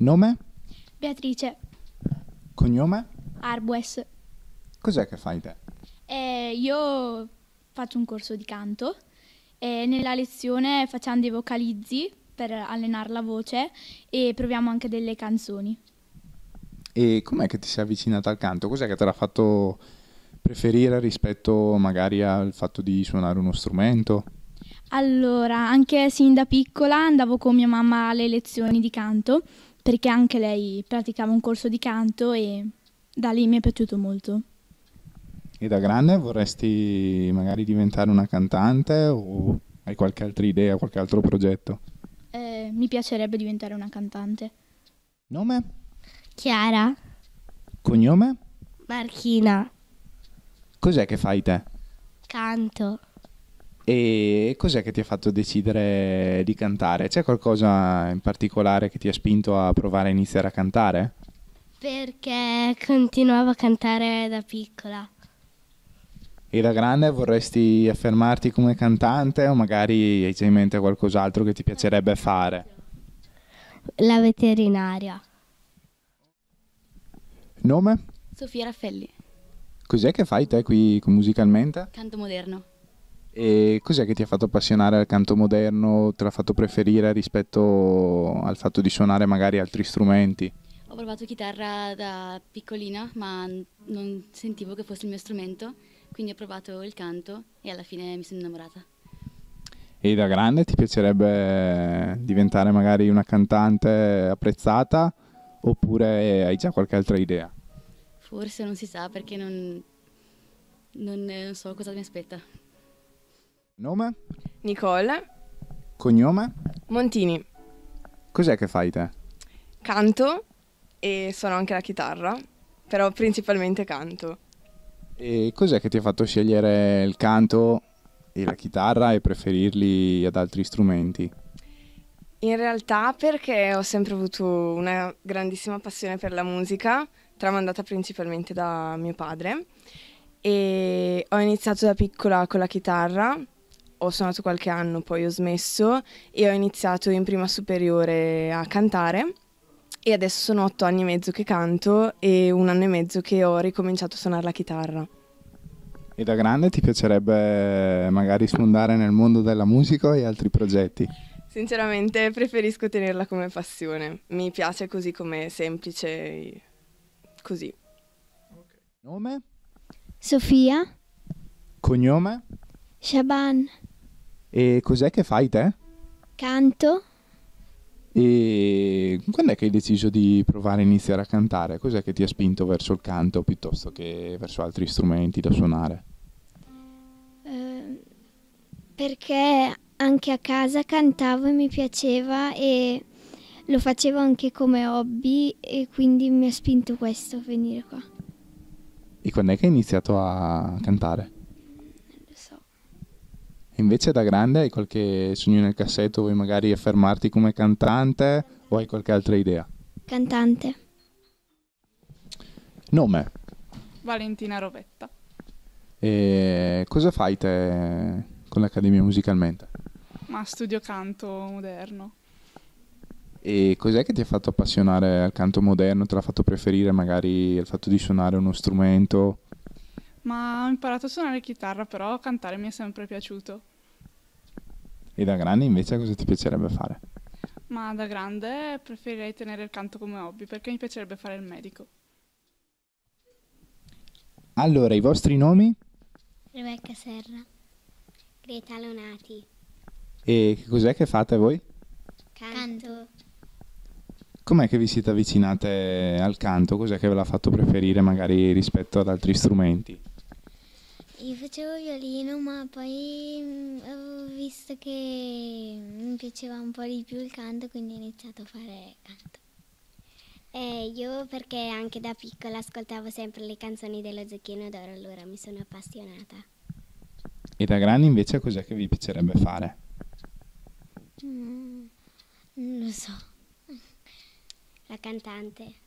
Nome? Beatrice. Cognome? Arbues. Cos'è che fai te? Eh, io faccio un corso di canto e nella lezione facciamo dei vocalizzi per allenare la voce e proviamo anche delle canzoni. E com'è che ti sei avvicinata al canto? Cos'è che te l'ha fatto preferire rispetto magari al fatto di suonare uno strumento? Allora, anche sin da piccola andavo con mia mamma alle lezioni di canto perché anche lei praticava un corso di canto e da lì mi è piaciuto molto. E da grande vorresti magari diventare una cantante o hai qualche altra idea, qualche altro progetto? Eh, mi piacerebbe diventare una cantante. Nome? Chiara. Cognome? Marchina. Cos'è che fai te? Canto. E cos'è che ti ha fatto decidere di cantare? C'è qualcosa in particolare che ti ha spinto a provare a iniziare a cantare? Perché continuavo a cantare da piccola. E da grande vorresti affermarti come cantante o magari hai già in mente qualcos'altro che ti piacerebbe fare? La veterinaria. Nome? Sofia Raffelli. Cos'è che fai te qui musicalmente? Canto moderno. E cos'è che ti ha fatto appassionare al canto moderno? Te l'ha fatto preferire rispetto al fatto di suonare magari altri strumenti? Ho provato chitarra da piccolina, ma non sentivo che fosse il mio strumento, quindi ho provato il canto e alla fine mi sono innamorata. E da grande ti piacerebbe diventare magari una cantante apprezzata oppure hai già qualche altra idea? Forse non si sa perché non, non, non so cosa mi aspetta. Nome? Nicole. Cognome? Montini. Cos'è che fai te? Canto e suono anche la chitarra, però principalmente canto. E cos'è che ti ha fatto scegliere il canto e la chitarra e preferirli ad altri strumenti? In realtà perché ho sempre avuto una grandissima passione per la musica, tramandata principalmente da mio padre, e ho iniziato da piccola con la chitarra ho suonato qualche anno, poi ho smesso e ho iniziato in prima superiore a cantare e adesso sono otto anni e mezzo che canto e un anno e mezzo che ho ricominciato a suonare la chitarra. E da grande ti piacerebbe magari sfondare nel mondo della musica e altri progetti? Sinceramente preferisco tenerla come passione, mi piace così com'è, semplice, così. Okay. Nome? Sofia. Cognome? Shaban. E cos'è che fai te? Canto. E quando è che hai deciso di provare a iniziare a cantare? Cos'è che ti ha spinto verso il canto piuttosto che verso altri strumenti da suonare? Eh, perché anche a casa cantavo e mi piaceva e lo facevo anche come hobby e quindi mi ha spinto questo a venire qua. E quando è che hai iniziato a cantare? Invece da grande hai qualche sogno nel cassetto, vuoi magari affermarti come cantante o hai qualche altra idea? Cantante. Nome? Valentina Rovetta. E cosa fai te con l'Accademia musicalmente? Ma studio canto moderno. E cos'è che ti ha fatto appassionare al canto moderno? Te l'ha fatto preferire magari il fatto di suonare uno strumento? ma ho imparato a suonare chitarra, però cantare mi è sempre piaciuto. E da grande invece cosa ti piacerebbe fare? Ma da grande preferirei tenere il canto come hobby perché mi piacerebbe fare il medico. Allora, i vostri nomi? Rebecca Serra, Greta Lonati. E che cos'è che fate voi? Canto. Com'è che vi siete avvicinate al canto? Cos'è che ve l'ha fatto preferire magari rispetto ad altri strumenti? Io facevo violino ma poi ho mm, visto che mi piaceva un po' di più il canto quindi ho iniziato a fare canto. Eh, io perché anche da piccola ascoltavo sempre le canzoni dello Zecchino d'Oro, allora mi sono appassionata. E da grande invece cos'è che vi piacerebbe fare? Mm, non lo so. La cantante.